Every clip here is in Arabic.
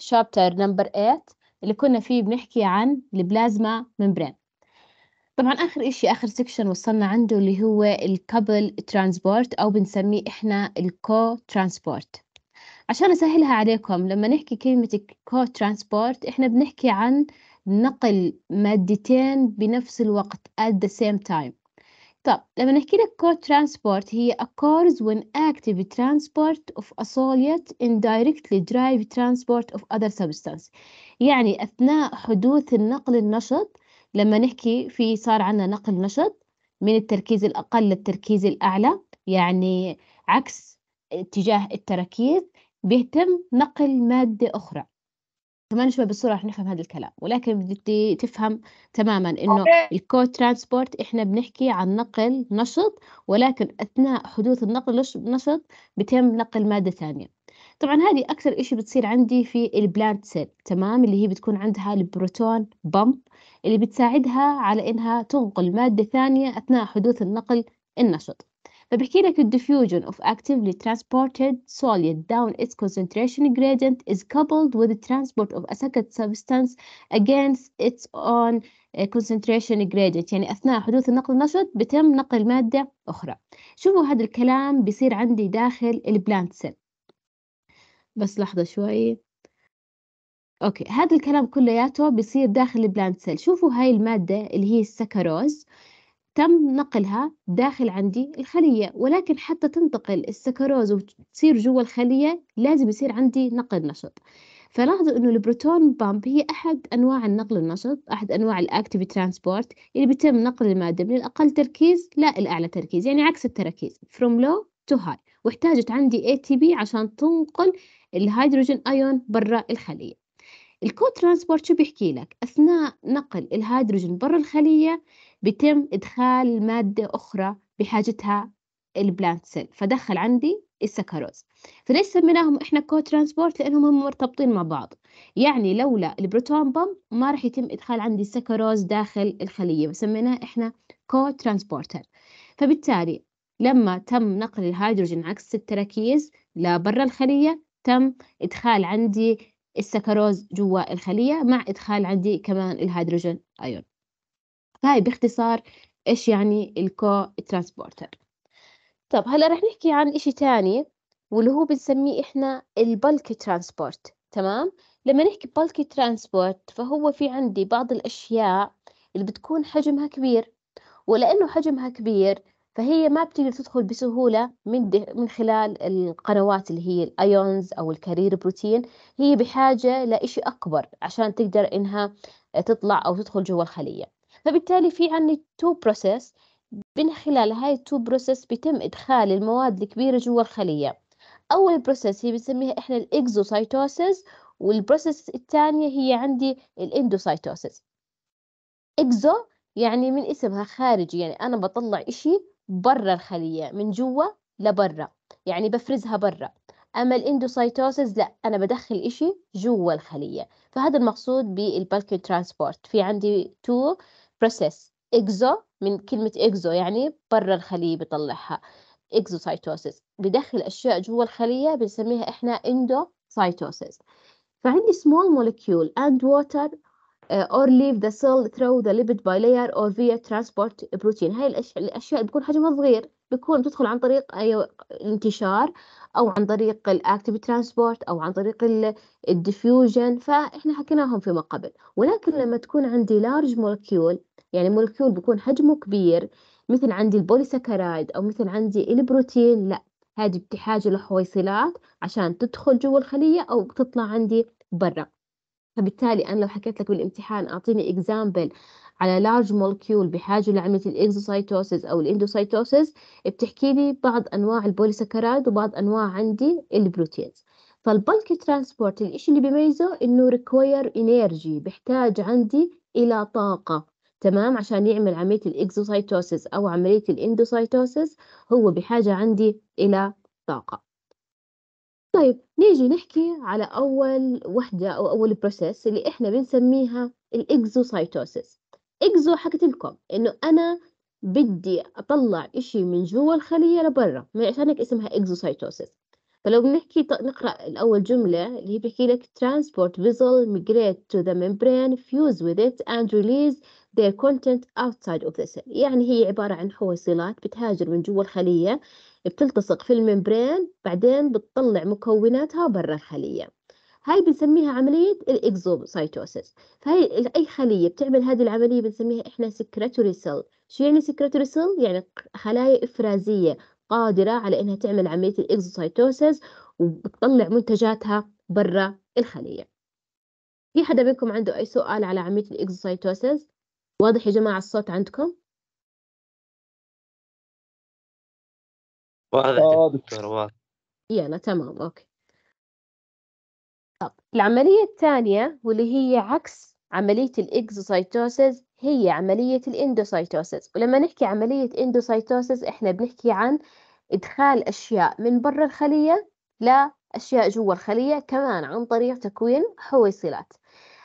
شابتر نمبر 8 اللي كنا فيه بنحكي عن البلازما ممبرين طبعا اخر اشي اخر سكشن وصلنا عنده اللي هو الكابل ترانسبورت او بنسميه احنا الكو ترانسبورت عشان اسهلها عليكم لما نحكي كلمة كو ترانسبورت احنا بنحكي عن نقل مادتين بنفس الوقت at the same time طب لما نحكي لك كو transport هي occurs when active transport of a solid indirectly drive transport of other substance يعني أثناء حدوث النقل النشط لما نحكي في صار عندنا نقل نشط من التركيز الأقل للتركيز الأعلى يعني عكس اتجاه التركيز بيهتم نقل مادة أخرى كمان شوي بالصورة رح نفهم هذا الكلام ولكن بدي تفهم تماما إنه الكو ترانسبورت إحنا بنحكي عن نقل نشط ولكن أثناء حدوث النقل نشط بتم نقل مادة ثانية طبعا هذه أكثر إشي بتصير عندي في البلانت سيل تمام اللي هي بتكون عندها البروتون بامب اللي بتساعدها على إنها تنقل مادة ثانية أثناء حدوث النقل النشط فبحكي لك diffusion of actively transported solid down its concentration gradient is coupled with the transport of a second substance against its own eh, concentration gradient يعني أثناء حدوث النقل النشط بتم نقل مادة أخرى شوفوا هذا الكلام بيصير عندي داخل البلانت سيل بس لحظة شوي اوكي هذا الكلام كلياته بيصير داخل البلانت سيل شوفوا هاي الماده اللي هي السكروز تم نقلها داخل عندي الخلية ولكن حتى تنتقل السكروز وتصير جوا الخلية لازم يصير عندي نقل نشط فلاحظوا انه البروتون بامب هي احد انواع النقل النشط احد انواع الاكتيف ترانسبورت اللي بيتم نقل الماده من الاقل تركيز لا الاعلى تركيز يعني عكس التركيز from low to high واحتاجت عندي ATP عشان تنقل الهيدروجين ايون برا الخليه الكو ترانسبورت شو بيحكي لك اثناء نقل الهيدروجين برا الخليه بيتم إدخال مادة أخرى بحاجتها البلانت سيل فدخل عندي السكروز فليش سميناهم إحنا كو ترانسبورت لأنهم هم مرتبطين مع بعض يعني لولا البروتون بوم ما راح يتم إدخال عندي السكروز داخل الخلية فسميناه إحنا كو ترانسبورتر فبالتالي لما تم نقل الهيدروجين عكس التراكيز لبرا الخلية تم إدخال عندي السكروز جوا الخلية مع إدخال عندي كمان الهيدروجين أيون هاي باختصار إيش يعني الكو ترانسبورتر طب هلا رح نحكي عن إشي تاني واللي هو بنسميه إحنا البلك ترانسبورت تمام لما نحكي بلك ترانسبورت فهو في عندي بعض الأشياء اللي بتكون حجمها كبير ولأنه حجمها كبير فهي ما بتقدر تدخل بسهولة من من خلال القنوات اللي هي الأيونز أو الكارير بروتين هي بحاجة لإشي أكبر عشان تقدر إنها تطلع أو تدخل جوا الخلية فبالتالي في عندي تو بروسيس من خلال هاي التو بروسيس بيتم إدخال المواد الكبيرة جوا الخلية أول بروسيس هي بنسميها إحنا الإكزوسايتوسيس والبروسيس الثانية هي عندي الإندوسايتوسيس إكزو يعني من اسمها خارجي يعني أنا بطلع إشي برا الخلية من جوا لبرا يعني بفرزها برا أما الإندوسايتوسيس لا أنا بدخل إشي جوا الخلية فهذا المقصود بالبلك ترانسبورت في عندي تو process إكزو من كلمة إكزو يعني برا الخلية بيطلعها إكزوسايتوسيس بدخل أشياء جوا الخلية بنسميها إحنا إندوسايتوسيس فعندي small molecule and water uh, or leave the cell through the lipid bilayer or via transport protein هاي الأشياء بتكون حجمها صغير بتكون بتدخل عن طريق اي انتشار أو عن طريق الأكتيف ترانسبورت أو عن طريق الديفيوجن فإحنا حكيناهم فيما قبل ولكن لما تكون عندي large molecule يعني مولكيول بيكون حجمه كبير مثل عندي البوليسكرايد أو مثل عندي البروتين لا هذه بتحاجه لحويصلات عشان تدخل جوا الخلية أو تطلع عندي برا فبالتالي أنا لو حكيت لك بالامتحان أعطيني إكزامبل على لارج مولكيول بحاجة لعملية الإكزوسايتوسيس أو الإندوسايتوسيس بتحكي لي بعض أنواع البوليسكرايد وبعض أنواع عندي البروتينز فالبلك ترانسبورت الإشي اللي بيميزه إنه ريكوير energy بحتاج عندي إلى طاقة تمام عشان يعمل عملية الإكزوسايتوسيس أو عملية الإندوسايتوسيس هو بحاجة عندي إلى طاقة طيب نيجي نحكي على أول وحدة أو أول بروسيس اللي إحنا بنسميها الإكزوسايتوسيس إكزو حكيت لكم إنه أنا بدي أطلع إشي من جوا الخلية لبرا عشان هيك اسمها إكزوسايتوسيس فلو بنحكي نقرأ الأول جملة اللي هي بحكي لك transport vessel migrate to the membrane fuse with it and release their content outside of the cell يعني هي عبارة عن حويصلات بتهاجر من جوا الخلية بتلتصق في الممبرين بعدين بتطلع مكوناتها برا الخلية هاي بنسميها عملية الإكزوسايتوسيس فهي أي خلية بتعمل هذه العملية بنسميها إحنا سكرتوري سيل شو يعني سكرتوري سيل؟ يعني خلايا إفرازية قادرة على إنها تعمل عملية الإكزوسايتوسيس وبتطلع منتجاتها برا الخلية في حدا منكم عنده أي سؤال على عملية الإكزوسايتوسيس؟ واضح يا جماعة الصوت عندكم؟ واضح دكتور واضح يلا تمام أوكي طب العملية الثانية واللي هي عكس عملية الإكزوسايتوسيس هي عملية الاندوسايتوسيس ولما نحكي عملية اندوسايتوسيس إحنا بنحكي عن إدخال أشياء من برا الخلية لأشياء جوا الخلية كمان عن طريق تكوين حويصلات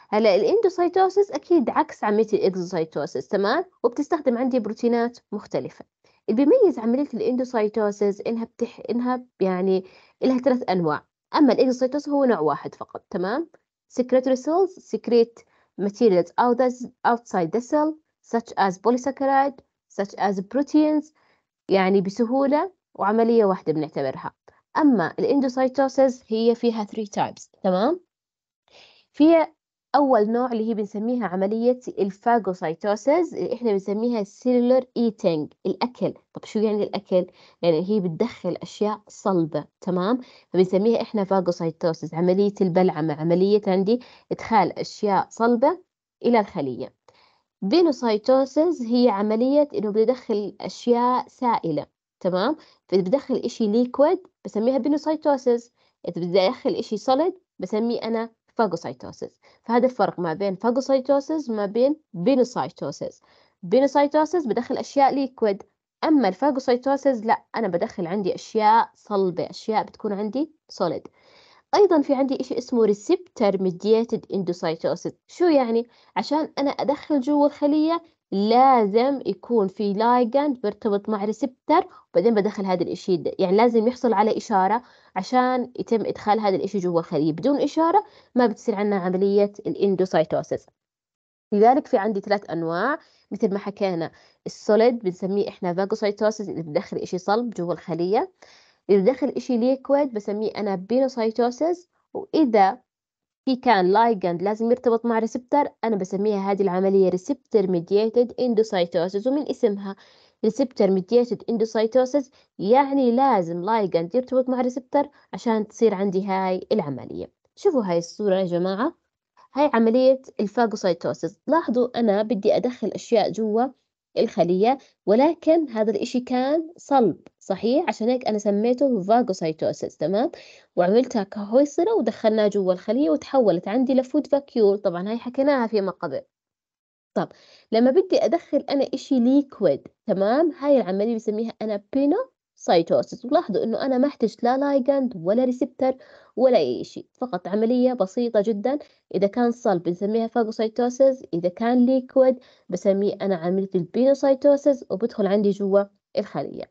هلا الاندوسايتوسس اكيد عكس عمليه الاكزوسايتوسس تمام وبتستخدم عندي بروتينات مختلفه اللي بيميز عمليه الاندوسايتوسس انها بتح... انها يعني لها ثلاث انواع اما الاكزوسايتوسس هو نوع واحد فقط تمام secretory cells secrete materials outside the cell such as polysaccharide such as proteins يعني بسهولة وعملية واحدة بنعتبرها أما الاندوسايتوسز هي فيها 3 types تمام فيها أول نوع اللي هي بنسميها عملية الفاجوسايتوسيس اللي إحنا بنسميها سيلولر إيتينج الأكل طب شو يعني الأكل؟ يعني هي بتدخل أشياء صلبة تمام؟ فبنسميها إحنا فاجوسايتوسيس عملية البلعمة عملية عندي إدخال أشياء صلبة إلى الخلية بينوسايتوسيس هي عملية إنه بدخل أشياء سائلة تمام؟ فبدخل إشي ليكويد بسميها بينوسايتوسيس إذا بدي أدخل إشي صلد بسميه أنا فاجوسايتوسيس فهذا الفرق ما بين فاجوسايتوسيس وما بين بينوسايتوسيس بينوسايتوسيس بدخل أشياء ليكويد أما الفاجوسايتوسيس لا أنا بدخل عندي أشياء صلبة أشياء بتكون عندي سوليد أيضا في عندي إشي اسمه ريسبتر ميدييتد endocytosis شو يعني؟ عشان أنا أدخل جوا الخلية لازم يكون في لايجند بيرتبط مع ريسبتر وبعدين بدخل هذا الإشي ده. يعني لازم يحصل على إشارة عشان يتم إدخال هذا الإشي جوا الخلية بدون إشارة ما بتصير عندنا عملية الاندوسايتوسيس لذلك في عندي ثلاث أنواع مثل ما حكينا السوليد بنسميه إحنا فاجوسايتوسيس اللي بدخل إشي صلب جوا الخلية اللي بدخل إشي ليكويد بسميه أنا بينوسايتوسيس وإذا في كان لايجند لازم يرتبط مع ريسبتر أنا بسميها هذه العملية ريسبتر ميديتد اندوسايتوسيس ومن اسمها ريسبتر ميديتد اندوسايتوسيس يعني لازم لايجند يرتبط مع ريسبتر عشان تصير عندي هاي العملية شوفوا هاي الصورة يا جماعة هاي عملية الفاجوسايتوسيس لاحظوا أنا بدي أدخل أشياء جوا الخلية ولكن هذا الإشي كان صلب صحيح عشان هيك أنا سميته فاجوسايتوسيس تمام وعملتها كهويصلة ودخلناها جوا الخلية وتحولت عندي لفود فاكيول طبعا هاي حكيناها فيما قبل طب لما بدي أدخل أنا إشي ليكويد تمام هاي العملية بسميها أنا بينو سيتوسس ولاحظوا انه انا ما احتجت لا لايجاند ولا ريسبتر ولا اي شيء فقط عمليه بسيطه جدا اذا كان صلب بنسميها فاجوسايتوسس اذا كان ليكويد بسميه انا عمليه البينوسايتوسس وبدخل عندي جوا الخليه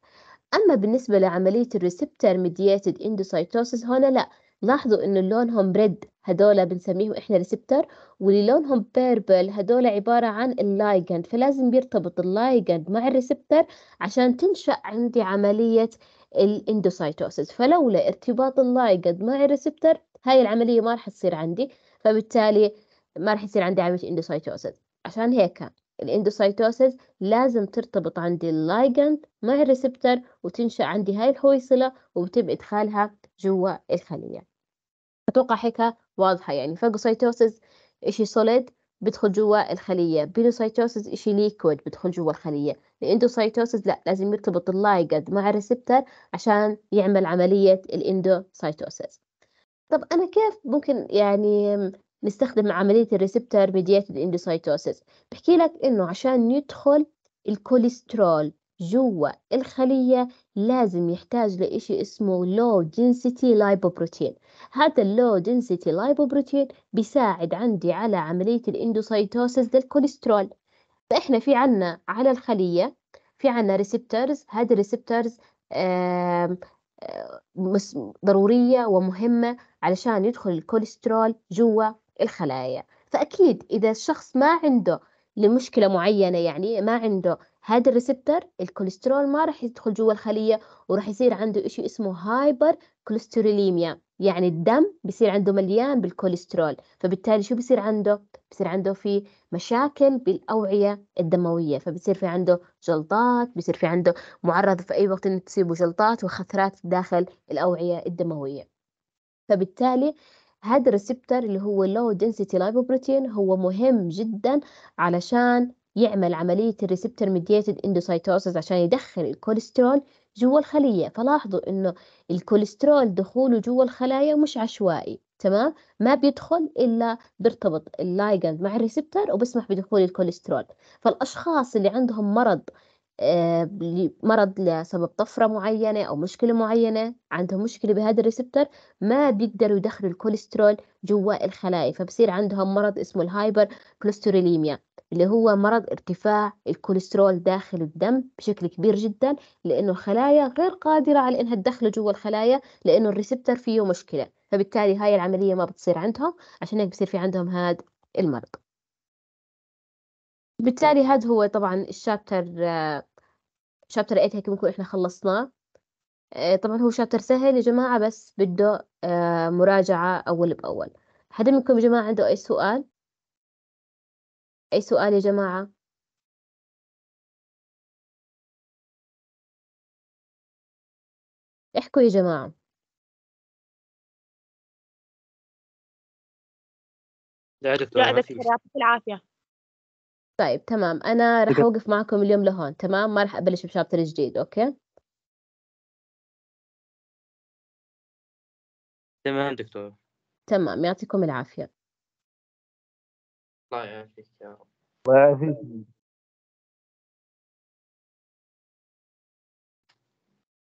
اما بالنسبه لعمليه الريسبتر ميدييتد اندوسايتوسس هنا لا لاحظوا انه لونهم ريد هذول بنسميهم إحنا ريسبتر واللي لونهم بيربل هذول عبارة عن اللايجند فلازم بيرتبط اللايجند مع الريسبتر عشان تنشأ عندي عملية الاندوسايتوسيس فلولا ارتباط اللايجند مع الريسبتر هاي العملية ما راح تصير عندي فبالتالي ما راح يصير عندي عملية اندوسايتوسيس عشان هيك الاندوسايتوسيس لازم ترتبط عندي اللايجند مع الريسبتر وتنشأ عندي هاي الحويصلة وبتم إدخالها جوا الخلية أتوقع هيك واضحة يعني فاجوسايتوسز إشي سوليد بدخل جوا الخلية بينوسايتوسز إشي ليكويد بدخل جوا الخلية الاندوسايتوسز لا لازم يرتبط اللايجاد مع الريسبتر عشان يعمل عملية الاندوسايتوسز طب أنا كيف ممكن يعني نستخدم عملية الريسبتر ميدياتد اندوسايتوسز بحكي لك إنه عشان يدخل الكوليسترول جوا الخلية لازم يحتاج لإشي اسمه low density lipoprotein هذا اللو density lipoprotein بيساعد عندي على عملية الاندوسيتوسيس للكوليسترول فإحنا في عنا على الخلية في عنا ريسبترز هذا الريسبترز ضرورية ومهمة علشان يدخل الكوليسترول جوا الخلايا فأكيد إذا الشخص ما عنده لمشكلة معينة يعني ما عنده هذا الريسبتر الكوليسترول ما راح يدخل جوا الخلية وراح يصير عنده إشي اسمه هايبر كوليستروليميا يعني الدم بيصير عنده مليان بالكوليسترول فبالتالي شو بيصير عنده بيصير عنده في مشاكل بالأوعية الدموية فبيصير في عنده جلطات بيصير في عنده معرض في أي وقت إنه تصيبه جلطات وخثرات داخل الأوعية الدموية فبالتالي هذا الريسبتر اللي هو low density lipoprotein هو مهم جدا علشان يعمل عملية الريسبتر ميدياتد اندوسايتوسس عشان يدخل الكوليسترول جوا الخلية فلاحظوا إنه الكوليسترول دخوله جوا الخلايا مش عشوائي تمام ما بيدخل إلا بيرتبط اللايجند مع الريسبتر وبسمح بدخول الكوليسترول فالأشخاص اللي عندهم مرض آه، مرض لسبب طفرة معينة أو مشكلة معينة عندهم مشكلة بهذا الريسبتر ما بيقدروا يدخلوا الكوليسترول جوا الخلايا فبصير عندهم مرض اسمه الهايبر كوليستروليميا اللي هو مرض ارتفاع الكوليسترول داخل الدم بشكل كبير جدا لأنه الخلايا غير قادرة على إنها تدخله جوا الخلايا لأنه الريسبتر فيه مشكلة فبالتالي هاي العملية ما بتصير عندهم عشان هيك بصير في عندهم هذا المرض بالتالي هذا هو طبعا الشابتر شابتر 8 هيك بنكون احنا خلصناه آه، طبعا هو شابتر سهل يا جماعة بس بده آه، مراجعة أول بأول حدا منكم يا جماعة عنده أي سؤال أي سؤال يا جماعة؟ احكوا يا جماعة لا دكتور لا يعطيك العافية طيب تمام أنا راح أوقف معكم اليوم لهون تمام ما راح أبلش بشابتر جديد أوكي تمام دكتور تمام يعطيكم العافية rien, hein, euh, c'est Ouais,